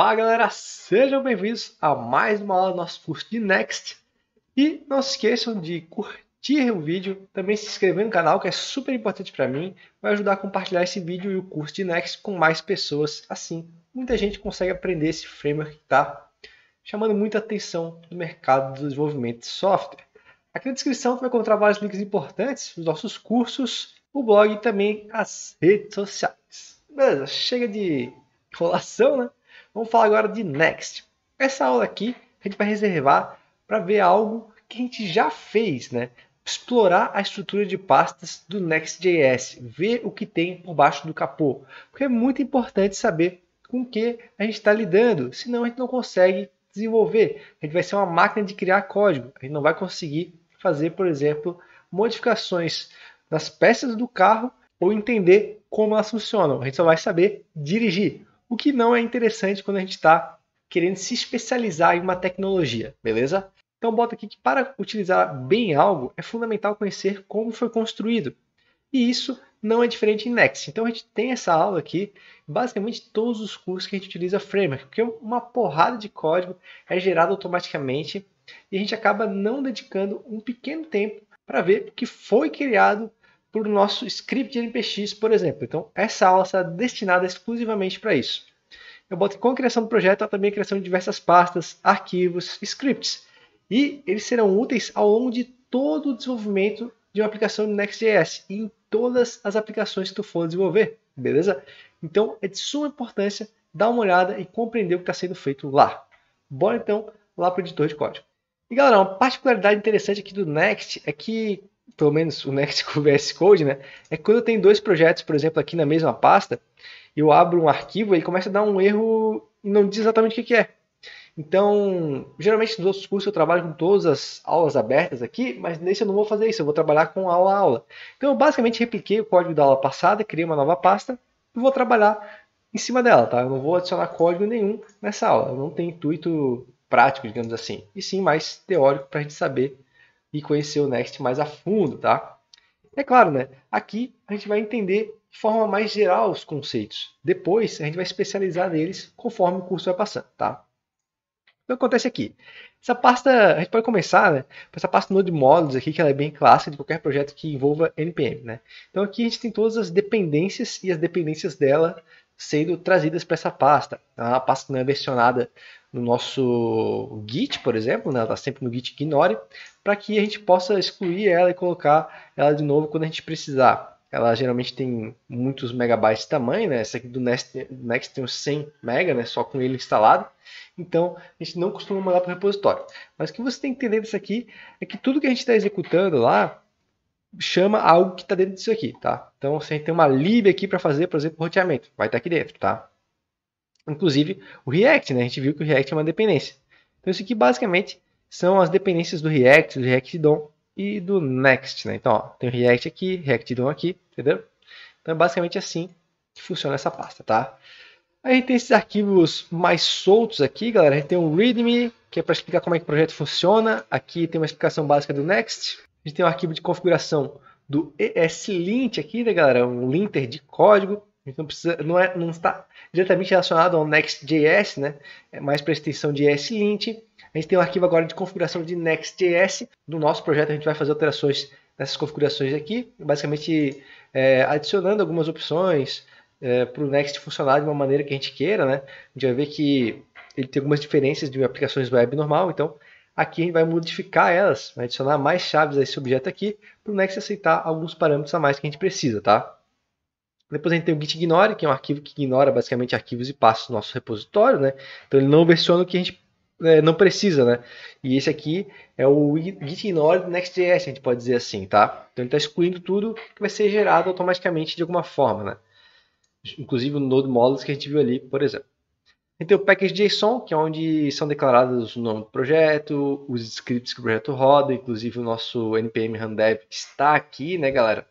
Fala galera, sejam bem-vindos a mais uma aula do nosso curso de Next. E não se esqueçam de curtir o vídeo, também se inscrever no canal, que é super importante para mim, vai ajudar a compartilhar esse vídeo e o curso de Next com mais pessoas. Assim, muita gente consegue aprender esse framework que está chamando muita atenção no mercado do desenvolvimento de software. Aqui na descrição você vai encontrar vários links importantes, os nossos cursos, o blog e também as redes sociais. Beleza, chega de enrolação, né? Vamos falar agora de Next. Essa aula aqui a gente vai reservar para ver algo que a gente já fez, né? Explorar a estrutura de pastas do Next.js, ver o que tem por baixo do capô, porque é muito importante saber com que a gente está lidando, senão a gente não consegue desenvolver. A gente vai ser uma máquina de criar código, a gente não vai conseguir fazer, por exemplo, modificações nas peças do carro ou entender como elas funcionam. A gente só vai saber dirigir o que não é interessante quando a gente está querendo se especializar em uma tecnologia, beleza? Então bota aqui que para utilizar bem algo é fundamental conhecer como foi construído. E isso não é diferente em Next. Então a gente tem essa aula aqui, basicamente todos os cursos que a gente utiliza framework, porque uma porrada de código é gerado automaticamente e a gente acaba não dedicando um pequeno tempo para ver o que foi criado para o nosso script MPX, por exemplo. Então, essa aula será destinada exclusivamente para isso. Eu boto com a criação do projeto há também a criação de diversas pastas, arquivos, scripts. E eles serão úteis ao longo de todo o desenvolvimento de uma aplicação do Next.js e em todas as aplicações que tu for desenvolver, beleza? Então, é de suma importância dar uma olhada e compreender o que está sendo feito lá. Bora então lá para o editor de código. E galera, uma particularidade interessante aqui do Next é que pelo menos o Next com o VS Code, né? É que quando eu tenho dois projetos, por exemplo, aqui na mesma pasta, eu abro um arquivo e ele começa a dar um erro e não diz exatamente o que, é. Então, geralmente nos outros cursos eu trabalho com todas as aulas abertas aqui, mas nesse eu não vou fazer isso, eu vou trabalhar com aula a aula. Então, eu basicamente repliquei o código da aula passada, criei uma nova pasta e vou trabalhar em cima dela, tá? Eu não vou adicionar código nenhum nessa aula, eu não tem intuito prático, digamos assim, e sim mais teórico para a gente saber e conhecer o Next mais a fundo, tá? É claro, né? Aqui a gente vai entender de forma mais geral os conceitos. Depois a gente vai especializar neles conforme o curso vai passando, tá? Então acontece aqui. Essa pasta, a gente pode começar, né? Com essa pasta Node Modules aqui, que ela é bem clássica de qualquer projeto que envolva NPM, né? Então aqui a gente tem todas as dependências e as dependências dela sendo trazidas para essa pasta. É tá? uma pasta que não é versionada no nosso Git, por exemplo, né? ela está sempre no Git Ignore, para que a gente possa excluir ela e colocar ela de novo quando a gente precisar. Ela geralmente tem muitos megabytes de tamanho, né? Essa aqui do Next, Next tem uns 100 mega, né? Só com ele instalado. Então, a gente não costuma mandar para o repositório. Mas o que você tem que entender disso aqui é que tudo que a gente está executando lá, chama algo que está dentro disso aqui, tá? Então, se a gente tem uma lib aqui para fazer, por exemplo, roteamento, vai estar tá aqui dentro, tá? inclusive o React, né? A gente viu que o React é uma dependência. Então isso aqui basicamente são as dependências do React, do React DOM e do Next, né? Então, ó, tem o React aqui, React DOM aqui, entendeu? Então é basicamente assim que funciona essa pasta, tá? Aí tem esses arquivos mais soltos aqui, galera. A gente tem um README, que é para explicar como é que o projeto funciona. Aqui tem uma explicação básica do Next. A gente tem um arquivo de configuração do ESLint aqui, né, galera? Um linter de código gente não precisa, não, é, não está diretamente relacionado ao Next.js, né? É mais para a extensão de ESLint. A gente tem um arquivo agora de configuração de Next.js. No nosso projeto a gente vai fazer alterações nessas configurações aqui, basicamente é, adicionando algumas opções é, para o Next funcionar de uma maneira que a gente queira, né? A gente vai ver que ele tem algumas diferenças de aplicações web normal, então aqui a gente vai modificar elas, vai adicionar mais chaves a esse objeto aqui, para o Next aceitar alguns parâmetros a mais que a gente precisa, tá? Depois a gente tem o gitignore que é um arquivo que ignora basicamente arquivos e passos do nosso repositório, né? Então ele não versiona o que a gente é, não precisa, né? E esse aqui é o gitignore do Next.js, a gente pode dizer assim, tá? Então ele está excluindo tudo que vai ser gerado automaticamente de alguma forma, né? Inclusive o node models que a gente viu ali, por exemplo. A gente tem o package.json, que é onde são declarados o nome do projeto, os scripts que o projeto roda, inclusive o nosso npm run dev está aqui, né, galera?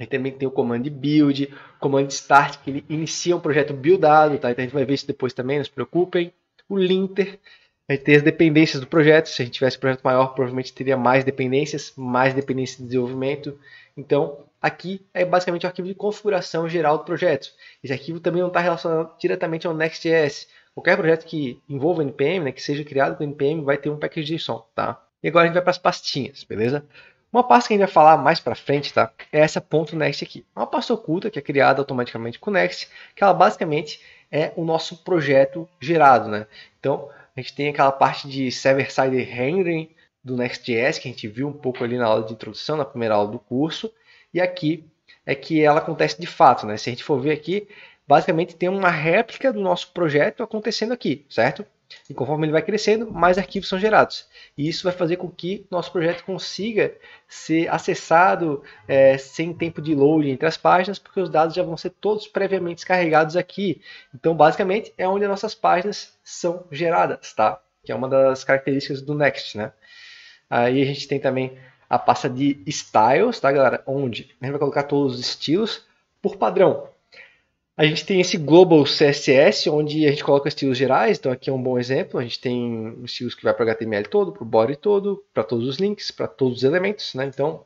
A gente também tem o comando de build, comando de start, que ele inicia um projeto buildado, tá? Então a gente vai ver isso depois também, não se preocupem. O linter, a gente tem as dependências do projeto. Se a gente tivesse um projeto maior, provavelmente teria mais dependências, mais dependências de desenvolvimento. Então, aqui é basicamente o arquivo de configuração geral do projeto. Esse arquivo também não está relacionado diretamente ao Next.js. Qualquer projeto que envolva NPM, né, que seja criado com NPM, vai ter um package tá? E agora a gente vai para as pastinhas, beleza? Uma pasta que a gente vai falar mais para frente, tá? É essa .next aqui. É uma pasta oculta que é criada automaticamente com Next, que ela basicamente é o nosso projeto gerado, né? Então, a gente tem aquela parte de server-side rendering do Next.js, que a gente viu um pouco ali na aula de introdução, na primeira aula do curso, e aqui é que ela acontece de fato, né? Se a gente for ver aqui, basicamente tem uma réplica do nosso projeto acontecendo aqui, certo? E conforme ele vai crescendo, mais arquivos são gerados. E isso vai fazer com que nosso projeto consiga ser acessado é, sem tempo de load entre as páginas, porque os dados já vão ser todos previamente descarregados aqui. Então, basicamente, é onde as nossas páginas são geradas, tá? Que é uma das características do Next, né? Aí a gente tem também a pasta de styles, tá, galera? Onde a gente vai colocar todos os estilos por padrão. A gente tem esse Global CSS, onde a gente coloca estilos gerais, então aqui é um bom exemplo. A gente tem um estilos que vai para o HTML todo, para o body todo, para todos os links, para todos os elementos, né? Então,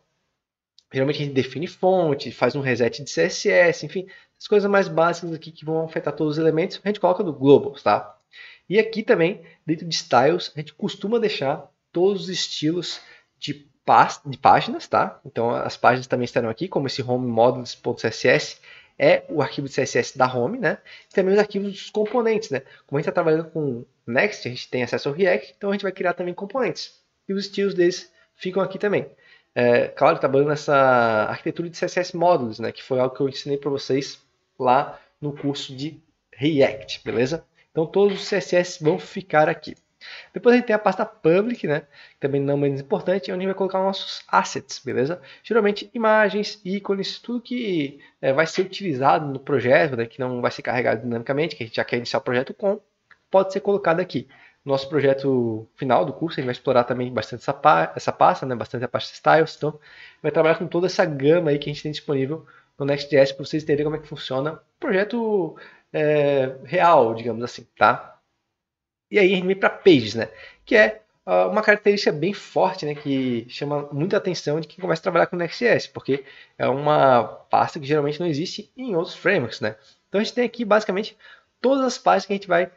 geralmente a gente define fonte, faz um reset de CSS, enfim, as coisas mais básicas aqui que vão afetar todos os elementos, a gente coloca no global, tá? E aqui também, dentro de Styles, a gente costuma deixar todos os estilos de, pá de páginas, tá? Então as páginas também estarão aqui, como esse home models.css, é o arquivo de CSS da home, né? E também os arquivos dos componentes, né? Como a gente está trabalhando com Next, a gente tem acesso ao React, então a gente vai criar também componentes. E os estilos deles ficam aqui também. É, claro, trabalhando tá nessa arquitetura de CSS módulos, né? Que foi algo que eu ensinei para vocês lá no curso de React, beleza? Então todos os CSS vão ficar aqui. Depois a gente tem a pasta public, né? Também não é menos importante, onde a gente vai colocar nossos assets, beleza? Geralmente imagens, ícones, tudo que é, vai ser utilizado no projeto, né? que não vai ser carregado dinamicamente, que a gente já quer iniciar o projeto com, pode ser colocado aqui. Nosso projeto final do curso, a gente vai explorar também bastante essa, pa essa pasta, né? bastante a pasta styles, então vai trabalhar com toda essa gama aí que a gente tem disponível no Next.js para vocês entenderem como é que funciona o projeto é, real, digamos assim, tá? E aí a gente vem para pages, né? Que é uh, uma característica bem forte, né? Que chama muita atenção de quem começa a trabalhar com Next.js, porque é uma pasta que geralmente não existe em outros frameworks, né? Então a gente tem aqui basicamente todas as páginas que a gente vai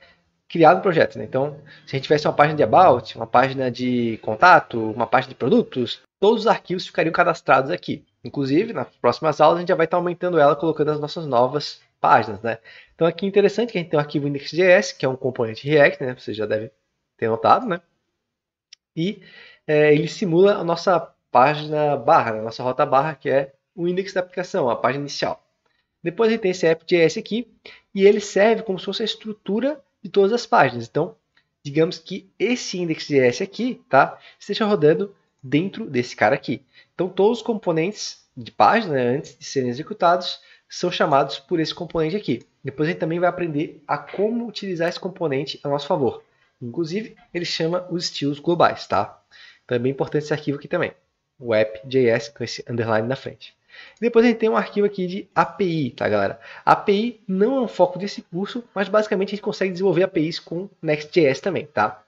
criar no projeto. Né? Então, se a gente tivesse uma página de About, uma página de contato, uma página de produtos, todos os arquivos ficariam cadastrados aqui. Inclusive, nas próximas aulas, a gente já vai estar aumentando ela, colocando as nossas novas páginas, né? Então aqui é interessante que a gente tem um arquivo index.js, que é um componente React, né? Você já deve ter notado, né? E é, ele simula a nossa página barra, né? a nossa rota barra, que é o index da aplicação, a página inicial. Depois a gente tem esse app.js aqui, e ele serve como se fosse a estrutura de todas as páginas. Então, digamos que esse index.js aqui, tá? Esteja rodando dentro desse cara aqui. Então, todos os componentes de página, né? antes de serem executados, são chamados por esse componente aqui. Depois a gente também vai aprender a como utilizar esse componente a nosso favor. Inclusive, ele chama os estilos globais, tá? Então é bem importante esse arquivo aqui também. O app.js com esse underline na frente. Depois a gente tem um arquivo aqui de API, tá galera? API não é um foco desse curso, mas basicamente a gente consegue desenvolver APIs com Next.js também, tá?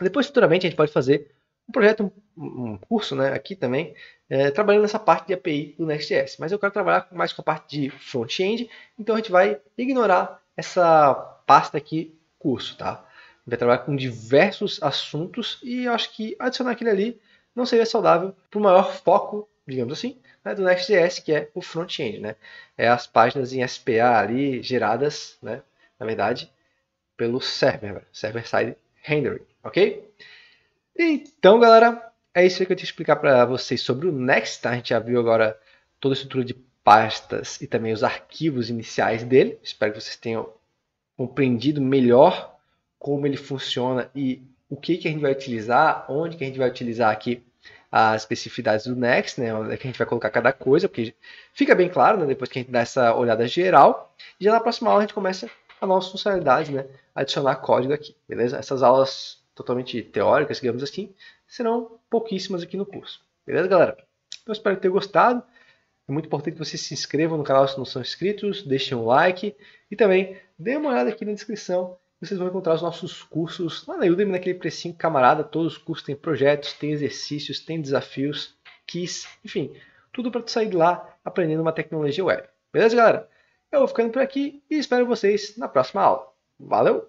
Depois, futuramente, a gente pode fazer um projeto, um, curso, né, aqui também, é, trabalhando nessa parte de API do Next.js. Mas eu quero trabalhar mais com a parte de front-end, então a gente vai ignorar essa pasta aqui, curso, tá? Vai trabalhar com diversos assuntos e eu acho que adicionar aquele ali não seria saudável para o maior foco, digamos assim, né, do Next.js, que é o front-end, né? É as páginas em SPA ali geradas, né? Na verdade, pelo server, server-side rendering, ok? Então, galera, é isso que eu te explicar para vocês sobre o Next. Tá? A gente já viu agora toda a estrutura de pastas e também os arquivos iniciais dele. Espero que vocês tenham compreendido melhor como ele funciona e o que, que a gente vai utilizar, onde que a gente vai utilizar aqui as especificidades do Next, né, onde é que a gente vai colocar cada coisa, porque fica bem claro, né, depois que a gente dá essa olhada geral. E já na próxima aula a gente começa a nossa funcionalidade, né, adicionar código aqui, beleza? Essas aulas totalmente teóricas, digamos assim, serão pouquíssimas aqui no curso. Beleza, galera? Então, espero que tenham gostado. É muito importante que vocês se inscrevam no canal se não são inscritos, deixem um like e também dêem uma olhada aqui na descrição. Vocês vão encontrar os nossos cursos lá na Udemy, naquele precinho camarada. Todos os cursos têm projetos, têm exercícios, têm desafios, quiz, enfim, tudo para tu sair de lá aprendendo uma tecnologia web. Beleza, galera? Eu vou ficando por aqui e espero vocês na próxima aula. Valeu!